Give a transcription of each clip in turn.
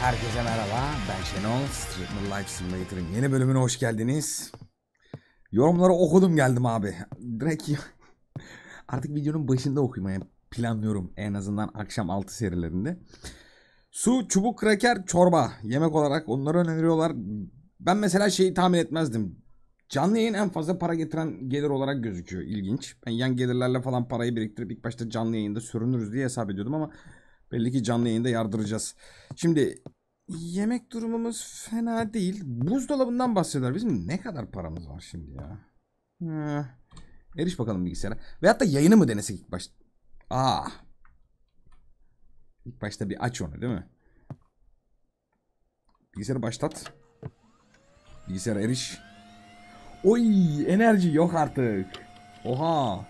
Herkese merhaba, ben Şenol. Streetman Life Simulator'ın yeni bölümüne hoş geldiniz. Yorumları okudum geldim abi. Direkt artık videonun başında okumayı planlıyorum en azından akşam 6 serilerinde. Su, çubuk, kraker, çorba yemek olarak onları öneriyorlar. Ben mesela şeyi tahmin etmezdim. Canlı yayın en fazla para getiren gelir olarak gözüküyor. İlginç. Ben yan gelirlerle falan parayı biriktirip ilk başta canlı yayında sürünürüz diye hesap ediyordum ama Belli ki canlı yayında yardıracağız. Şimdi yemek durumumuz fena değil. Buzdolabından bahseder. Bizim ne kadar paramız var şimdi ya? Ha. Eriş bakalım bilgisayara. Veyahut da yayını mı denesek ilk başta? Aa. Ah. İlk başta bir aç onu değil mi? Bilgisayarı başlat. Bilgisayara eriş. Oy enerji yok artık. Oha.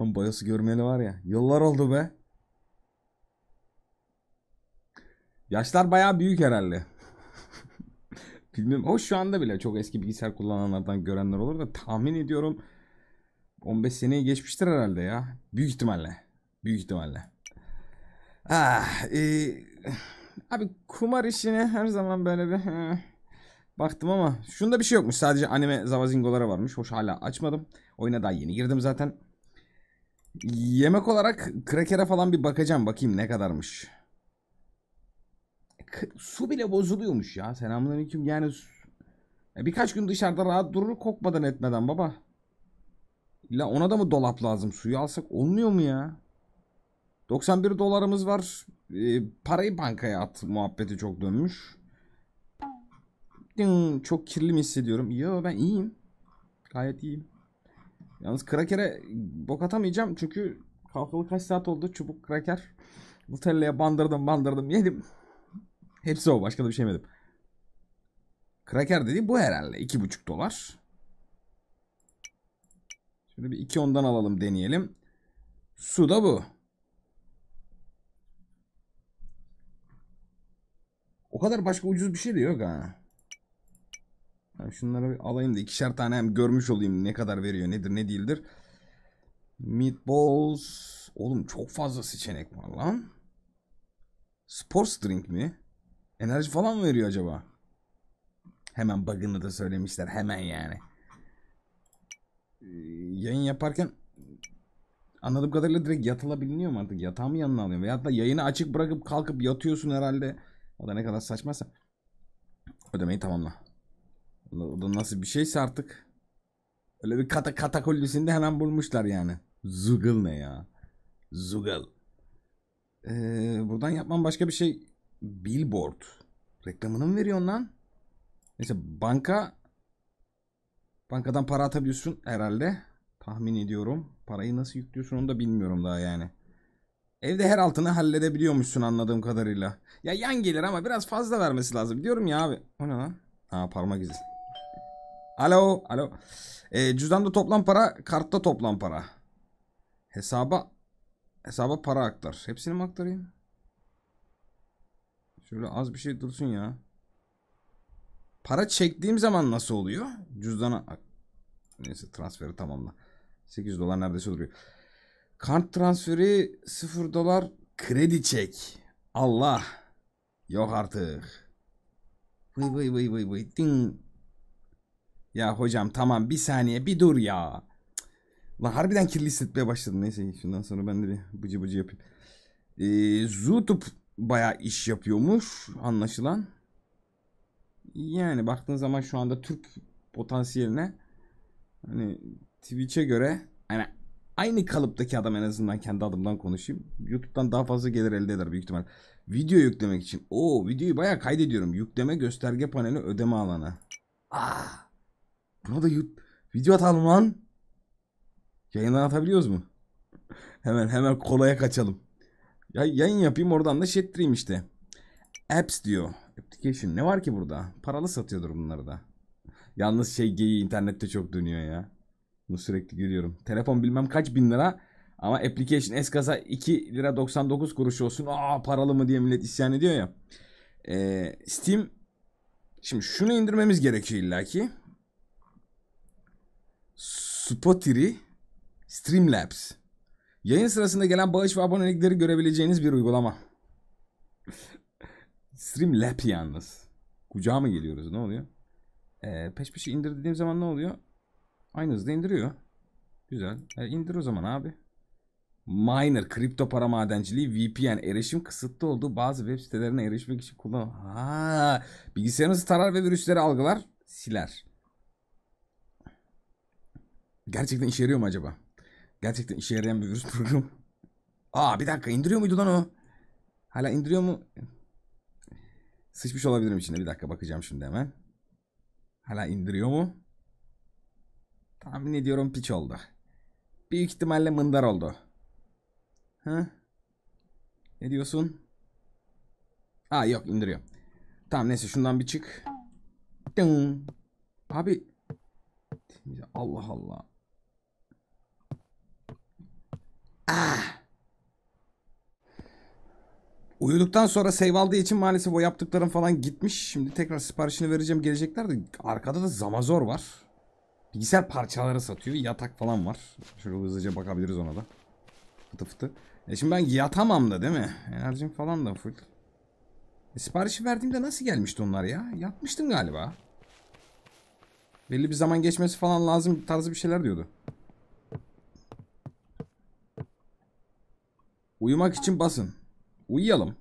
Lan boyası görmeyeli var ya. Yıllar oldu be. Yaşlar bayağı büyük herhalde. Bilmiyorum. O şu anda bile çok eski bilgisayar kullananlardan görenler olur da tahmin ediyorum 15 seneyi geçmiştir herhalde ya. Büyük ihtimalle. Büyük ihtimalle. Ah, e, abi kumar işine her zaman böyle bir he, baktım ama şunda bir şey yokmuş. Sadece anime zavazingoları varmış. Hoş hala açmadım. Oyuna daha yeni girdim zaten. Yemek olarak krakere falan bir bakacağım. Bakayım ne kadarmış. su bile bozuluyormuş ya. Selamünaleyküm. Yani birkaç gün dışarıda rahat durur kokmadan etmeden baba. İlla ona da mı dolap lazım? Suyu alsak olmuyor mu ya? 91 dolarımız var. E, parayı bankaya at muhabbeti çok dönmüş. çok kirli mi hissediyorum? Yo ben iyiyim. Gayet iyiyim. Yalnız Kraker'e bok atamayacağım çünkü kalkalı kaç saat oldu çubuk Kraker. Nutella'ya bandırdım bandırdım yedim. Hepsi o başka da bir şey yemedim. Kraker dedi bu herhalde 2,5 dolar. Şöyle bir 2 ondan alalım deneyelim. Su da bu. O kadar başka ucuz bir şey de yok ha. Yani şunları bir alayım da ikişer tane hem görmüş olayım ne kadar veriyor nedir ne değildir. Meatballs. Oğlum çok fazla seçenek var lan. Sports drink mi? Enerji falan mı veriyor acaba? Hemen bug'ını da söylemişler. Hemen yani. Ee, yayın yaparken anladığım kadarıyla direkt yatılabiliyor mu artık? Yatağı mı yanına alıyor? Veyahut da yayını açık bırakıp kalkıp yatıyorsun herhalde. O da ne kadar saçmaysa. Ödemeyi tamamla. O da nasıl bir şeyse artık. Öyle bir kata katakullisinde hemen bulmuşlar yani. Zugal ne ya? Zugal. Ee, buradan yapmam başka bir şey. Billboard. Reklamını mı veriyorsun lan? Neyse banka. Bankadan para atabiliyorsun herhalde. Tahmin ediyorum. Parayı nasıl yüklüyorsun onu da bilmiyorum daha yani. Evde her altını halledebiliyormuşsun anladığım kadarıyla. Ya yan gelir ama biraz fazla vermesi lazım. Diyorum ya abi. O ne lan? Ha parmak izi. Alo, alo. E, cüzdanda toplam para, kartta toplam para. Hesaba hesaba para aktar. Hepsini mi aktarayım? Şöyle az bir şey dursun ya. Para çektiğim zaman nasıl oluyor? Cüzdana neyse transferi tamamla. 800 dolar neredeyse duruyor. Kart transferi 0 dolar kredi çek. Allah. Yok artık. Vay vay vay vay vay. Ding. Ya hocam tamam bir saniye bir dur ya. Lan harbiden kirli hissetmeye başladım. Neyse şundan sonra ben de bir bıcı bıcı yapayım. Ee, Zootube bayağı iş yapıyormuş anlaşılan. Yani baktığın zaman şu anda Türk potansiyeline hani Twitch'e göre hani aynı kalıptaki adam en azından kendi adımdan konuşayım. YouTube'dan daha fazla gelir elde eder büyük ihtimal. Video yüklemek için. o videoyu bayağı kaydediyorum. Yükleme gösterge paneli ödeme alanı. Ah. Buna da video atalım lan. Yayından atabiliyoruz mu? Hemen hemen kolaya kaçalım. Ya, yayın yapayım oradan da şettireyim şey işte. Apps diyor. Application. Ne var ki burada? Paralı satıyordur bunları da. Yalnız şey geyi internette çok dönüyor ya. Bunu sürekli görüyorum. Telefon bilmem kaç bin lira. Ama application eskaza 2 lira 99 kuruş olsun. Aa paralı mı diye millet isyan ediyor ya. Ee, Steam. Şimdi şunu indirmemiz gerekiyor illaki. Spotiri Streamlabs. Yayın sırasında gelen bağış ve abonelikleri görebileceğiniz bir uygulama. Streamlabs yalnız. Kucağa mı geliyoruz ne oluyor? Ee, peş peşe indir dediğim zaman ne oluyor? Aynı hızda indiriyor. Güzel. E, indir o zaman abi. Miner, kripto para madenciliği, VPN, erişim kısıtlı olduğu bazı web sitelerine erişmek için kullan. Ha, bilgisayarınızı tarar ve virüsleri algılar, siler. Gerçekten işe yarıyor mu acaba? Gerçekten işe yarayan bir virüs program. Aa bir dakika indiriyor muydu lan o? Hala indiriyor mu? Sıçmış olabilirim içinde. Bir dakika bakacağım şimdi hemen. Hala indiriyor mu? Tahmin ediyorum piç oldu. Büyük ihtimalle mındar oldu. Ha? Ne diyorsun? Aa yok indiriyor. Tamam neyse şundan bir çık. Dın. Abi. Allah Allah. Ah. Uyuduktan sonra save aldığı için maalesef o yaptıklarım falan gitmiş. Şimdi tekrar siparişini vereceğim gelecekler de arkada da zamazor var. Bilgisayar parçaları satıyor. Yatak falan var. Şöyle hızlıca bakabiliriz ona da. Fıtı fıtı. E şimdi ben yatamam da değil mi? Enerjim falan da full. E siparişi verdiğimde nasıl gelmişti onlar ya? Yatmıştım galiba. Belli bir zaman geçmesi falan lazım tarzı bir şeyler diyordu. Uyumak için basın. Uyuyalım.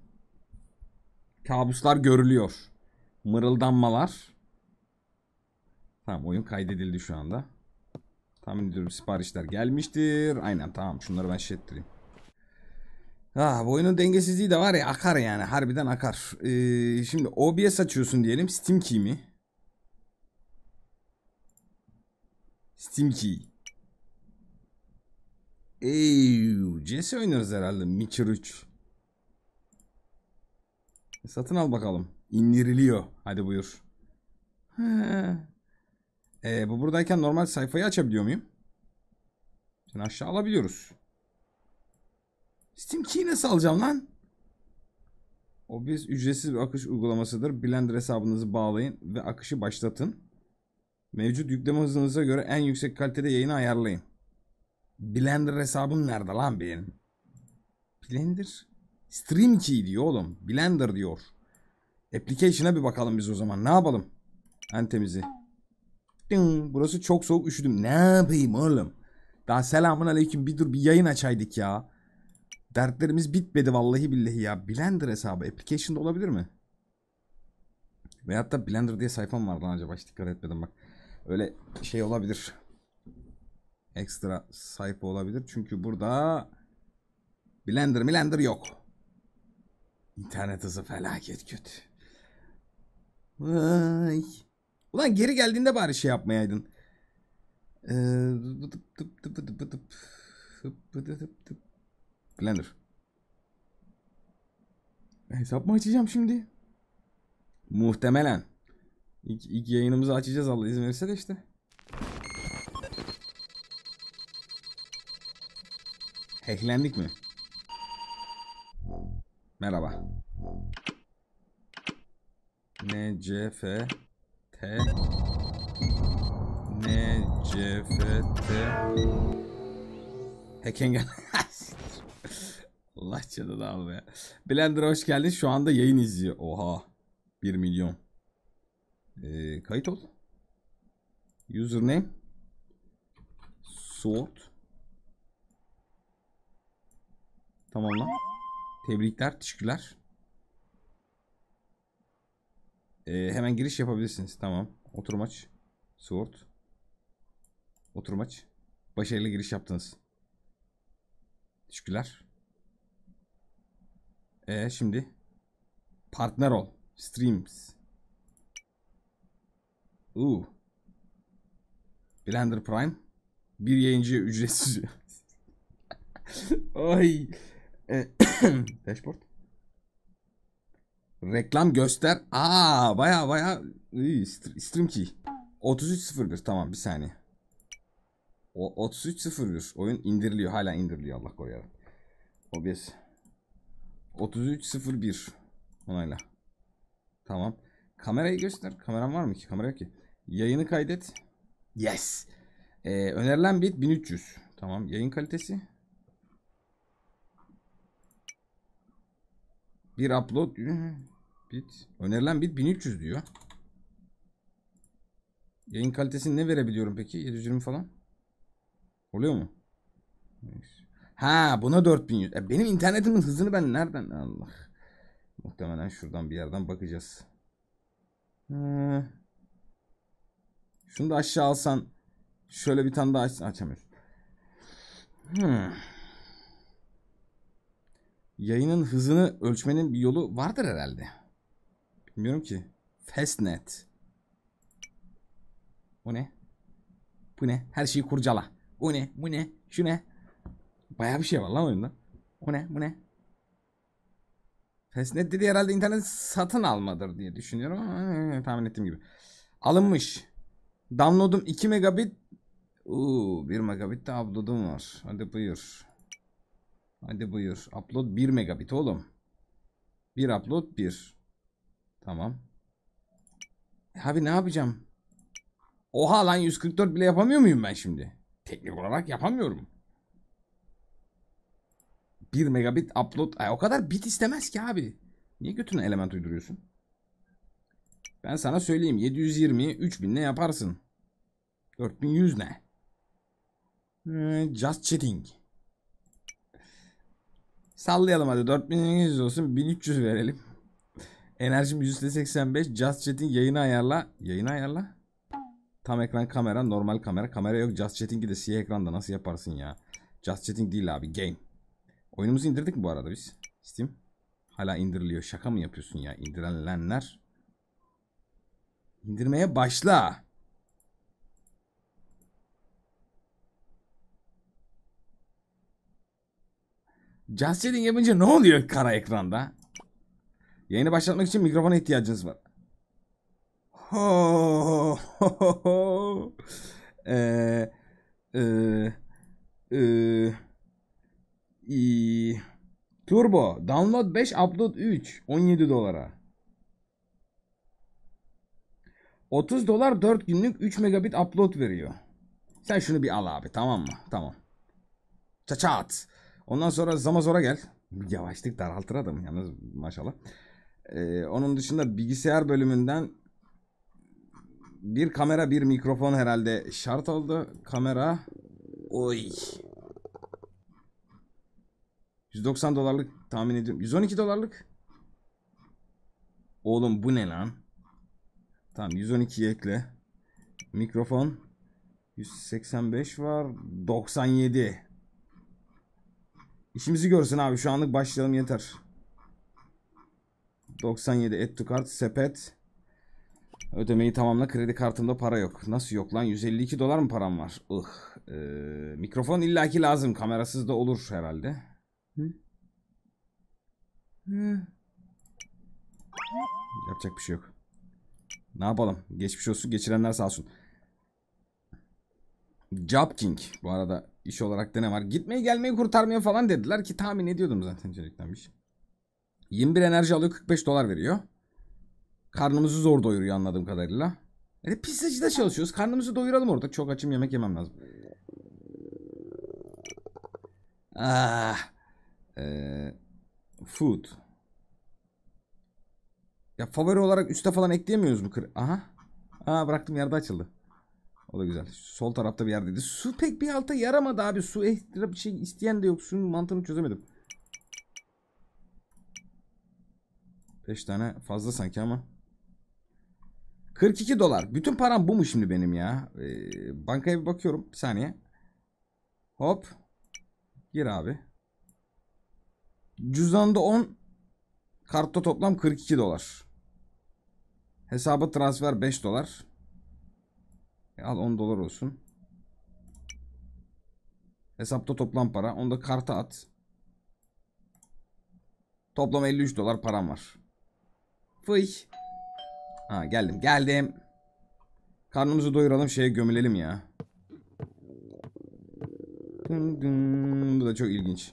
Kabuslar görülüyor. Mırıldanmalar. Tamam oyun kaydedildi şu anda. Tahmin ediyorum siparişler gelmiştir. Aynen tamam şunları ben şey Ah, bu oyunun dengesizliği de var ya akar yani harbiden akar. Ee, şimdi OBS açıyorsun diyelim Steam Key mi? Steam Key. Eyv. CS oynuyoruz herhalde. Witcher e, Satın al bakalım. İndiriliyor. Hadi buyur. E, bu buradayken normal sayfayı açabiliyor muyum? Sen aşağı alabiliyoruz. Steam Key'i nasıl alacağım lan? Obvious ücretsiz akış uygulamasıdır. Blender hesabınızı bağlayın ve akışı başlatın. Mevcut yükleme hızınıza göre en yüksek kalitede yayını ayarlayın. Blender hesabım nerede lan benim? Blender? Stream key diyor oğlum. Blender diyor. Application'a bir bakalım biz o zaman. Ne yapalım? temizi. Ding. Burası çok soğuk üşüdüm. Ne yapayım oğlum? Daha selamun aleyküm bir dur bir yayın açaydık ya. Dertlerimiz bitmedi vallahi billahi ya. Blender hesabı application'da olabilir mi? Veyahut da Blender diye sayfam vardı acaba hiç dikkat etmedim bak. Öyle şey olabilir ekstra sayfa olabilir. Çünkü burada Blender Blender yok. İnternet hızı felaket kötü. Vay. Ulan geri geldiğinde bari şey yapmayaydın. Ee, Blender. Hesap mı açacağım şimdi? Muhtemelen. İlk, ilk yayınımızı açacağız Allah izin verirse de işte. Hacklendik mi? Merhaba. N C F T N C F T Hack engel. Allah çadır alma ya. Blender'a hoş geldin. Şu anda yayın izliyor. Oha. 1 milyon. Ee, kayıt ol. Username. Sword. Tamamla. Tebrikler, teşekkürler. Ee, hemen giriş yapabilirsiniz. Tamam. Oturmaç. Sword. Oturmaç. Başarılı giriş yaptınız. Teşekkürler. Ee, şimdi partner ol. Streams. Uuu. Blender Prime. Bir yayıncı ücretsiz. Ay. E, dashboard. Reklam göster. Aa baya baya iyi, stream key. 33.01 tamam bir saniye. O 33.01 oyun indiriliyor hala indiriliyor Allah korusun. OBS 33.01 onayla. Tamam. Kamerayı göster. Kameram var mı ki? Kamera yok ki. Yayını kaydet. Yes. Ee, önerilen bit 1300. Tamam. Yayın kalitesi Bir upload bit. Önerilen bit 1300 diyor. Yayın kalitesini ne verebiliyorum peki? 720 falan. Oluyor mu? Ha buna 4100. E, benim internetimin hızını ben nereden? Allah. Muhtemelen şuradan bir yerden bakacağız. Ha. Şunu da aşağı alsan şöyle bir tane daha aç açamıyorsun. Hmm. Yayının hızını ölçmenin bir yolu vardır herhalde. Bilmiyorum ki. Fastnet. O ne? Bu ne? Her şeyi kurcala. O ne? Bu ne? Şu ne? Baya bir şey var lan oyunda. O ne? Bu ne? Fastnet dedi herhalde internet satın almadır diye düşünüyorum ama e, e, tahmin ettiğim gibi. Alınmış. Download'um 2 megabit. Uuu 1 megabit de upload'um var. Hadi buyur. Hadi buyur. Upload 1 megabit oğlum. 1 upload 1. Tamam. E abi ne yapacağım? Oha lan 144 bile yapamıyor muyum ben şimdi? Teknik olarak yapamıyorum. 1 megabit upload. Ay, o kadar bit istemez ki abi. Niye götüne element uyduruyorsun? Ben sana söyleyeyim 720 3000 ne yaparsın? 4100 ne? Just chatting. Sallayalım hadi 4200 olsun 1300 verelim. Enerjim %85. Just Chat'in yayını ayarla. Yayını ayarla. Tam ekran kamera normal kamera. Kamera yok Just Chat'inki de siyah ekranda nasıl yaparsın ya. Just Chat'in değil abi game. Oyunumuzu indirdik mi bu arada biz. Steam. Hala indiriliyor. Şaka mı yapıyorsun ya? indirilenler? İndirmeye başla. Just Chatting yapınca ne oluyor kara ekranda? Yayını başlatmak için mikrofona ihtiyacınız var. Ho, ho, ho, Ee, e, e, e, turbo. Download 5, upload 3. 17 dolara. 30 dolar 4 günlük 3 megabit upload veriyor. Sen şunu bir al abi tamam mı? Tamam. Çaçat. Ondan sonra Zamazor'a gel. Yavaşlık daraltır adam yalnız maşallah. Ee, onun dışında bilgisayar bölümünden bir kamera bir mikrofon herhalde şart oldu. Kamera oy 190 dolarlık tahmin ediyorum. 112 dolarlık. Oğlum bu ne lan? Tamam 112 ekle. Mikrofon 185 var. 97. İşimizi görsün abi. Şu anlık başlayalım yeter. 97 et to cart sepet. Ödemeyi tamamla kredi kartımda para yok. Nasıl yok lan 152 dolar mı param var? Ih. Ee, mikrofon illaki lazım. Kamerasız da olur herhalde. Yapacak bir şey yok. Ne yapalım? Geçmiş olsun. Geçirenler sağ olsun. Job King bu arada iş olarak da ne var? Gitmeyi gelmeyi kurtarmaya falan dediler ki tahmin ediyordum zaten içerikten bir şey. 21 enerji alıyor 45 dolar veriyor. Karnımızı zor doyuruyor anladığım kadarıyla. E, pizzacıda çalışıyoruz. Karnımızı doyuralım orada. Çok açım yemek yemem lazım. Ah. Ee, food. Ya favori olarak üste falan ekleyemiyoruz mu? Aha. Aa bıraktım yerde açıldı. O da güzel. Sol tarafta bir yerdeydi. Su pek bir alta yaramadı abi. Su ekstra bir şey isteyen de yok. Su mantığını çözemedim. 5 tane fazla sanki ama. 42 dolar. Bütün param bu mu şimdi benim ya? Ee, bankaya bir bakıyorum. Bir saniye. Hop. Gir abi. Cüzdanda 10. Kartta toplam 42 dolar. Hesaba transfer 5 dolar. E, al 10 dolar olsun. Hesapta toplam para. Onu da karta at. Toplam 53 dolar param var. Fıy. Ha geldim geldim. Karnımızı doyuralım şeye gömülelim ya. Dın dın. Bu da çok ilginç.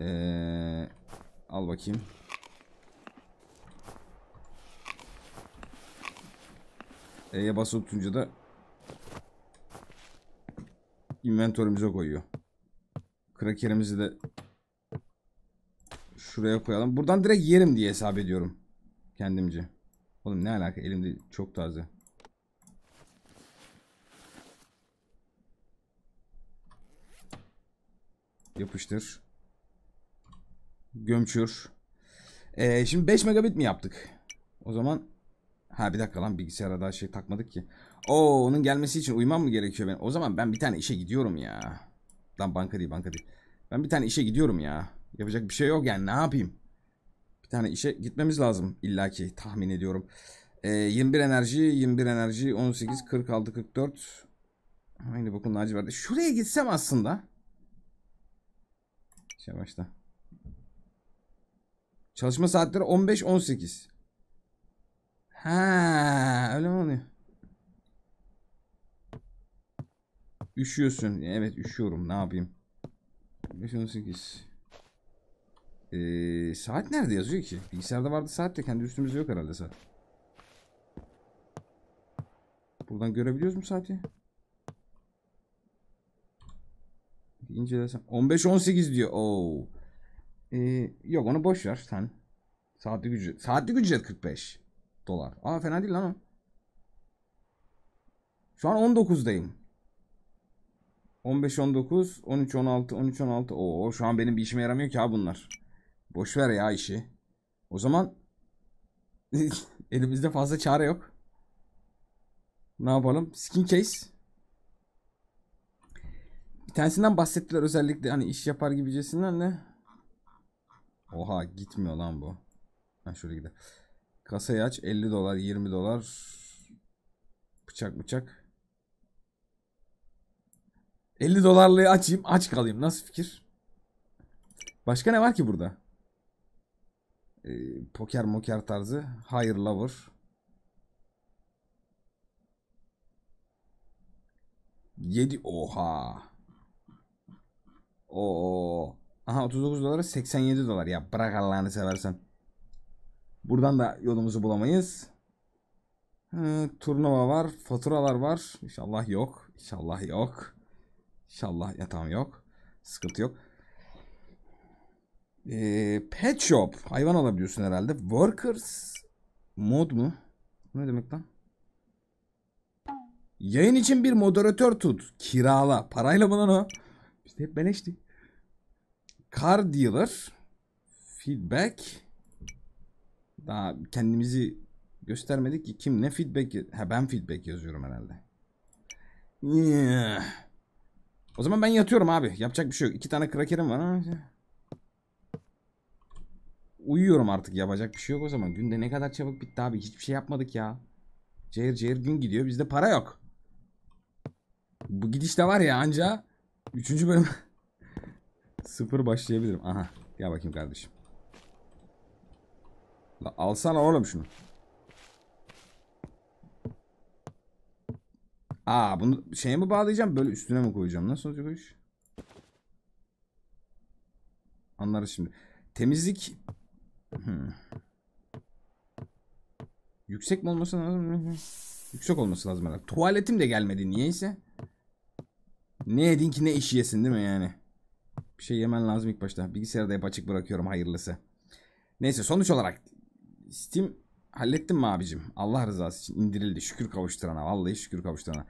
Ee, al bakayım. E'ye basıp tutunca da inventörümüze koyuyor. Krakerimizi de şuraya koyalım. Buradan direkt yerim diye hesap ediyorum. Kendimce. Oğlum ne alaka elimde çok taze. Yapıştır. Gömçür. Ee, şimdi 5 megabit mi yaptık? O zaman Ha bir dakika lan bilgisayara daha şey takmadık ki. Oo onun gelmesi için uyumam mı gerekiyor ben? O zaman ben bir tane işe gidiyorum ya. Lan banka değil banka değil. Ben bir tane işe gidiyorum ya. Yapacak bir şey yok yani ne yapayım? Bir tane işe gitmemiz lazım illaki tahmin ediyorum. E, ee, 21 enerji, 21 enerji, 18, 46, 44. Aynı bakın Naci verdi. Şuraya gitsem aslında. Şey başta. Çalışma saatleri 15-18. Ha, öyle mi oluyor? Üşüyorsun. Evet üşüyorum. Ne yapayım? 518. Ee, saat nerede yazıyor ki? Bilgisayarda vardı saat de kendi üstümüzde yok herhalde saat. Buradan görebiliyoruz mu saati? Bir incelesem. 15-18 diyor. Oo. Ee, yok onu boş ver sen. Saatlik ücret. Saatlik ücret 45 dolar. Aa fena değil lan o. Şu an 19'dayım. 15 19 13 16 13 16. Oo şu an benim bir işime yaramıyor ki ha bunlar. Boş ver ya işi. O zaman elimizde fazla çare yok. Ne yapalım? Skin case. Bir tanesinden bahsettiler özellikle hani iş yapar gibicesinden de. Oha gitmiyor lan bu. Ha şöyle gider. Kasayı aç 50 dolar 20 dolar. Bıçak bıçak. 50 dolarlığı açayım aç kalayım nasıl fikir? Başka ne var ki burada? Ee, poker moker tarzı. Hayır lover. Yedi. Oha. Oo. Aha 39 dolara 87 dolar. Ya bırak Allah'ını seversen. Buradan da yolumuzu bulamayız. Hı, turnuva var. Faturalar var. İnşallah yok. İnşallah yok. İnşallah yatağım yok. Sıkıntı yok. Ee, pet shop. Hayvan alabiliyorsun herhalde. Workers mod mu? Bu ne demek lan? Yayın için bir moderatör tut. Kirala. Parayla mı lan o? İşte hep beleşti. Car dealer. Feedback. Daha kendimizi göstermedik ki kim ne feedback ha ben feedback yazıyorum herhalde. O zaman ben yatıyorum abi. Yapacak bir şey yok. İki tane krakerim var. Uyuyorum artık yapacak bir şey yok o zaman. Günde ne kadar çabuk bitti abi. Hiçbir şey yapmadık ya. Cehir cehir gün gidiyor. Bizde para yok. Bu gidişte var ya anca üçüncü bölüm sıfır başlayabilirim. Aha. Gel bakayım kardeşim. La alsana oğlum şunu. Aa bunu şeye mi bağlayacağım? Böyle üstüne mi koyacağım? Nasıl olacak o iş? Anlarız şimdi. Temizlik... Hmm. Yüksek mi olması lazım? Yüksek olması lazım herhalde. Tuvaletim de gelmedi niyeyse. Ne yedin ki ne iş yesin değil mi yani? Bir şey yemen lazım ilk başta. Bilgisayarı da hep açık bırakıyorum hayırlısı. Neyse sonuç olarak Steam hallettim mi abicim? Allah rızası için indirildi. Şükür kavuşturana. Vallahi şükür kavuşturana.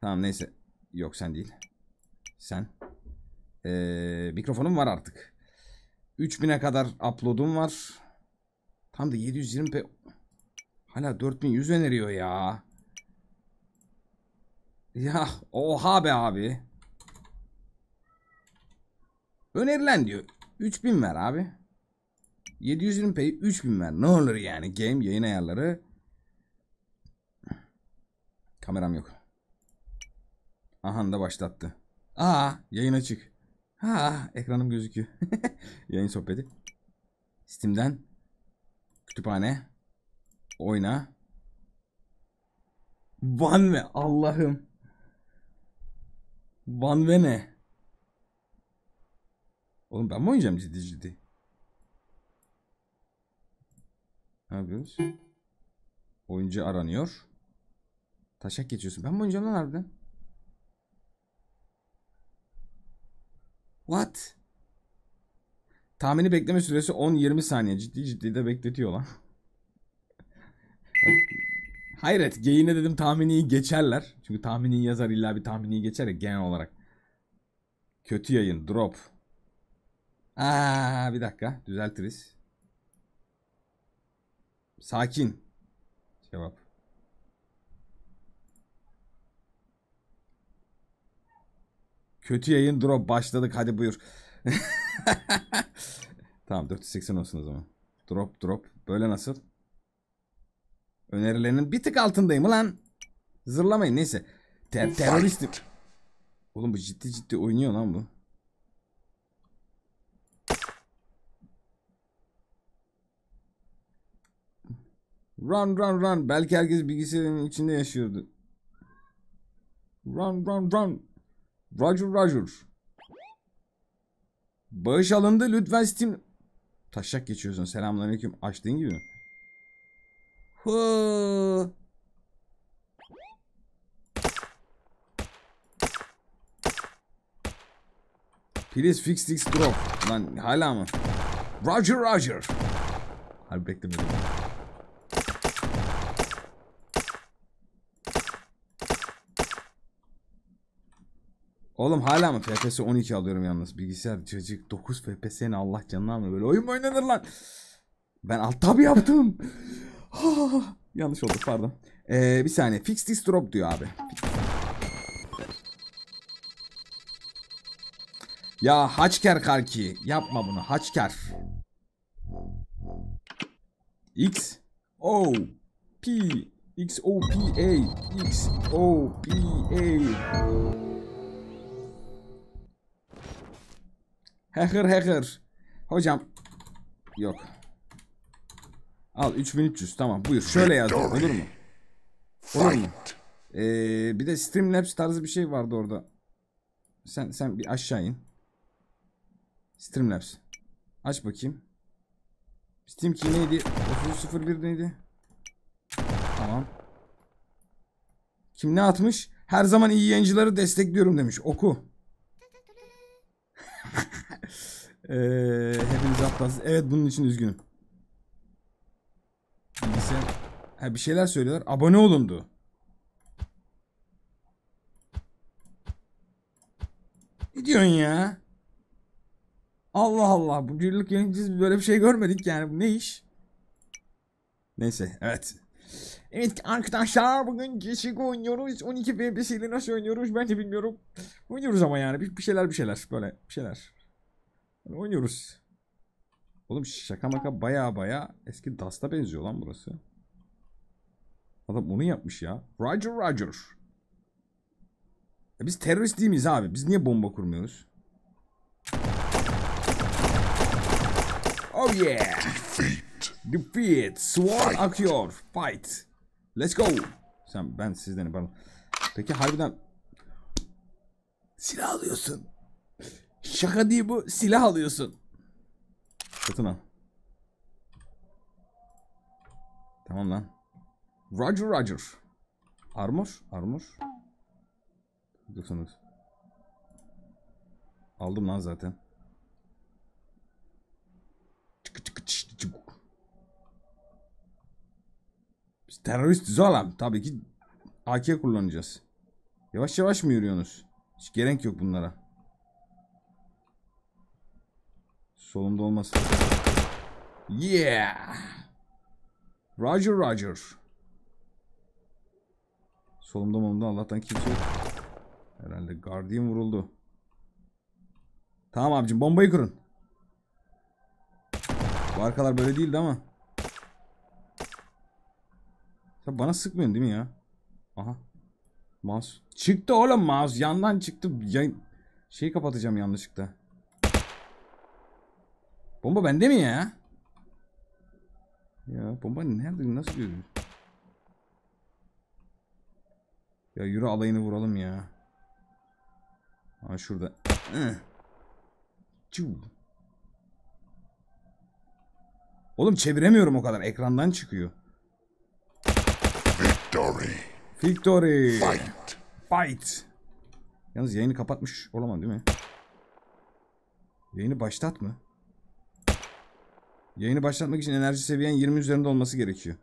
Tamam neyse. Yok sen değil. Sen. Ee, mikrofonum var artık. 3000'e kadar upload'um var. Tam da 720p. Hala 4100 öneriyor ya. Ya oha be abi. Önerilen diyor. 3000 ver abi. 720p'yi 3000 ver. Ne olur yani game yayın ayarları. Kameram yok. Ahan da başlattı. Aa yayın açık. Ha ekranım gözüküyor. yayın sohbeti. Steam'den kütüphane oyna. Van ve Allah'ım. Van ve ne? Oğlum ben mi oynayacağım ciddi ciddi? Ne yapıyoruz? Oyuncu aranıyor. Taşak geçiyorsun. Ben mi oynayacağım lan harbiden? What? Tahmini bekleme süresi 10-20 saniye. Ciddi ciddi de bekletiyor lan. Hayret geyine dedim tahmini geçerler. Çünkü tahmini yazar illa bir tahmini geçer ya genel olarak. Kötü yayın drop. Aa bir dakika düzeltiriz. Sakin. Cevap. Kötü yayın drop başladık hadi buyur. tamam 480 olsun o zaman. Drop drop. Böyle nasıl? Önerilerinin bir tık altındayım lan. Zırlamayın neyse. Ter teröristim. Oğlum bu ciddi ciddi oynuyor lan bu. Run run run. Belki herkes bilgisayarın içinde yaşıyordu. Run run run. Roger Roger. Bağış alındı. Lütfen Steam... Taşak geçiyorsun. Selamünaleyküm. Açtığın gibi mi? Hıı. Please fix this drop. Lan hala mı? Roger Roger. Harbi beklemedim. Oğlum hala mı FPS 12 alıyorum yalnız bilgisayar çocuk 9 FPS FPS'ni Allah canına mı böyle oyun mu oynanır lan? Ben alt tab yaptım. Yanlış oldu pardon. Ee, bir saniye fix this drop diyor abi. Ya haçker karki yapma bunu haçker. X O P X O P A X O P A Hacker hacker. Hocam. Yok. Al 3300 tamam buyur. Şöyle yazdım olur mu? Olur mu? Ee, bir de Streamlabs tarzı bir şey vardı orada. Sen sen bir aşağı in. Streamlabs. Aç bakayım. Steam ki neydi? 3001 neydi? Tamam. Kim ne atmış? Her zaman iyi yayıncıları destekliyorum demiş. Oku. Ee, hepiniz aptalsınız. Evet bunun için üzgünüm. Bilgisayar... Ha, bir şeyler söylüyorlar. Abone olundu. Ne diyorsun ya? Allah Allah. Bu yıllık yöneticisi böyle bir şey görmedik yani. Bu ne iş? Neyse. Evet. Evet arkadaşlar bugün Jessica oynuyoruz. 12 ile nasıl oynuyoruz ben de bilmiyorum. Oynuyoruz ama yani bir, bir şeyler bir şeyler böyle bir şeyler. Hani oynuyoruz. Oğlum şaka maka baya baya eski Dust'a benziyor lan burası. Adam bunu yapmış ya. Roger Roger. Ya e biz terörist değil miyiz abi? Biz niye bomba kurmuyoruz? Oh yeah. Defeat. Defeat. Swan Fight. akıyor. Fight. Let's go. Sen ben sizden pardon. Peki harbiden silah alıyorsun. Şaka değil bu. Silah alıyorsun. Satın al. Tamam lan. Roger Roger. Armor. Armor. 99. Aldım lan zaten. Biz teröristiz oğlum. Tabii ki AK kullanacağız. Yavaş yavaş mı yürüyorsunuz? Hiç gerek yok bunlara. Solumda olmasın. Yeah. Roger Roger. Solumda mumda Allah'tan kimse yok. Herhalde gardiyan vuruldu. Tamam abicim bombayı kurun. Bu arkalar böyle değildi ama. Sen bana sıkmıyorsun değil mi ya? Aha. Mouse. Çıktı oğlum mouse. Yandan çıktı. Yayın... Şeyi kapatacağım yanlışlıkla. Bomba bende mi ya? Ya bomba nerede nasıl görüyor? Ya yürü alayını vuralım ya. Ha şurada. Eh. Oğlum çeviremiyorum o kadar. Ekrandan çıkıyor. Victory. Victory. Fight. Fight. Yalnız yayını kapatmış olamam değil mi? Yayını başlat mı? Yayını başlatmak için enerji seviyen 20 üzerinde olması gerekiyor.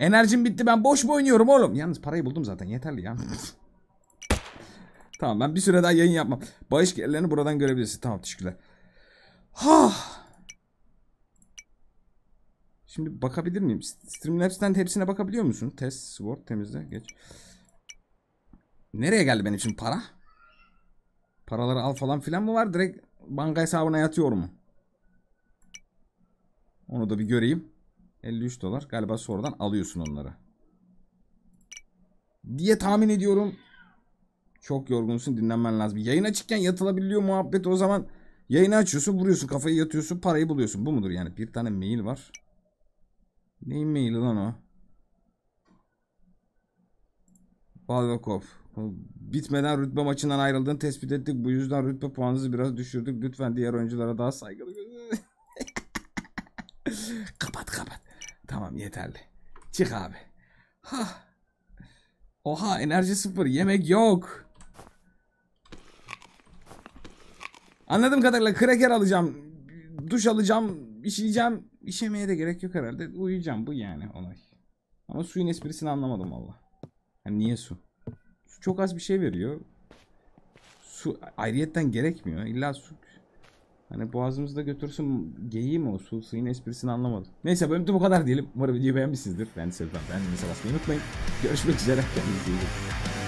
Enerjim bitti ben boş mu oynuyorum oğlum? Yalnız parayı buldum zaten yeterli ya. tamam ben bir süre daha yayın yapmam. Bağış gelirlerini buradan görebilirsin. Tamam teşekkürler. Ha. Şimdi bakabilir miyim? Streamlabs'ten hepsine bakabiliyor musun? Test, sword, temizle, geç. Nereye geldi benim için para? Paraları al falan filan mı var? Direkt banka hesabına yatıyor mu? Onu da bir göreyim. 53 dolar. Galiba sonradan alıyorsun onları. Diye tahmin ediyorum. Çok yorgunsun dinlenmen lazım. Yayın açıkken yatılabiliyor muhabbet o zaman. Yayını açıyorsun vuruyorsun kafayı yatıyorsun parayı buluyorsun. Bu mudur yani? Bir tane mail var. Neyin maili lan o? Balvakov. Bitmeden rütbe maçından ayrıldığını tespit ettik. Bu yüzden rütbe puanınızı biraz düşürdük. Lütfen diğer oyunculara daha saygılı gösterin kapat kapat. Tamam yeterli. Çık abi. Ha. Oha enerji sıfır. Yemek yok. Anladığım kadarıyla kraker alacağım. Duş alacağım. İşeyeceğim. İşemeye de gerek yok herhalde. Uyuyacağım. Bu yani olay. Ama suyun esprisini anlamadım valla. Yani niye su? Su çok az bir şey veriyor. Su ayrıyetten gerekmiyor. İlla su Hani boğazımızda götürsün geyiği mi o su suyun esprisini anlamadım. Neyse bölümde bu kadar diyelim. Umarım videoyu beğenmişsinizdir. Ben Sevdan, ben Mesela Basmayı unutmayın. Görüşmek üzere. Kendinize iyi bakın.